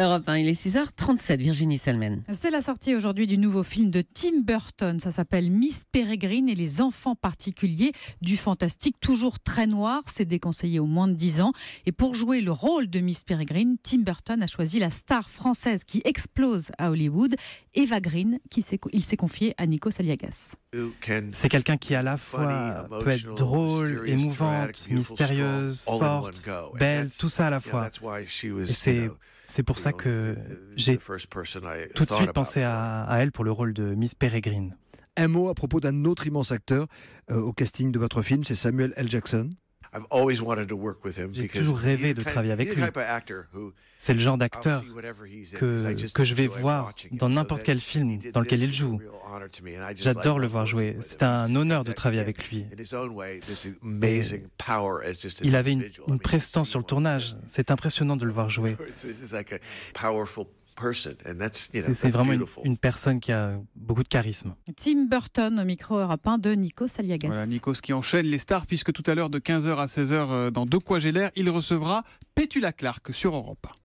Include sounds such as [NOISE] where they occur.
Europe 1, il est 6h37, Virginie Salmen. C'est la sortie aujourd'hui du nouveau film de Tim Burton. Ça s'appelle Miss Peregrine et les enfants particuliers du fantastique, toujours très noir. C'est déconseillé aux moins de 10 ans. Et pour jouer le rôle de Miss Peregrine, Tim Burton a choisi la star française qui explose à Hollywood, Eva Green, qui s'est, il s'est confié à Nico Saliagas. C'est quelqu'un qui à la fois peut être drôle, émouvante, mystérieuse, forte, belle, tout ça à la fois. Et c'est, c'est pour ça que euh, j'ai tout de suite pensé à, elle pour le rôle de Miss Peregrine. Un mot à propos d'un autre immense acteur euh, au casting de votre film, c'est Samuel L. Jackson. J'ai toujours rêvé de travailler avec lui. C'est le genre d'acteur que, je vais voir dans n'importe quel film dans lequel il joue. J'adore le voir jouer. C'est un honneur de travailler avec lui. il avait une, une prestance sur le tournage. C'est impressionnant de le voir jouer. [LAUGHS] C'est vraiment une, personne qui a beaucoup de charisme. Tim Burton au micro européen de Nico Saliagas. Voilà, Nikos qui enchaîne les stars puisque tout à l'heure de 15h à 16h euh, dans De quoi j'ai il recevra Pétula Clark sur Europe.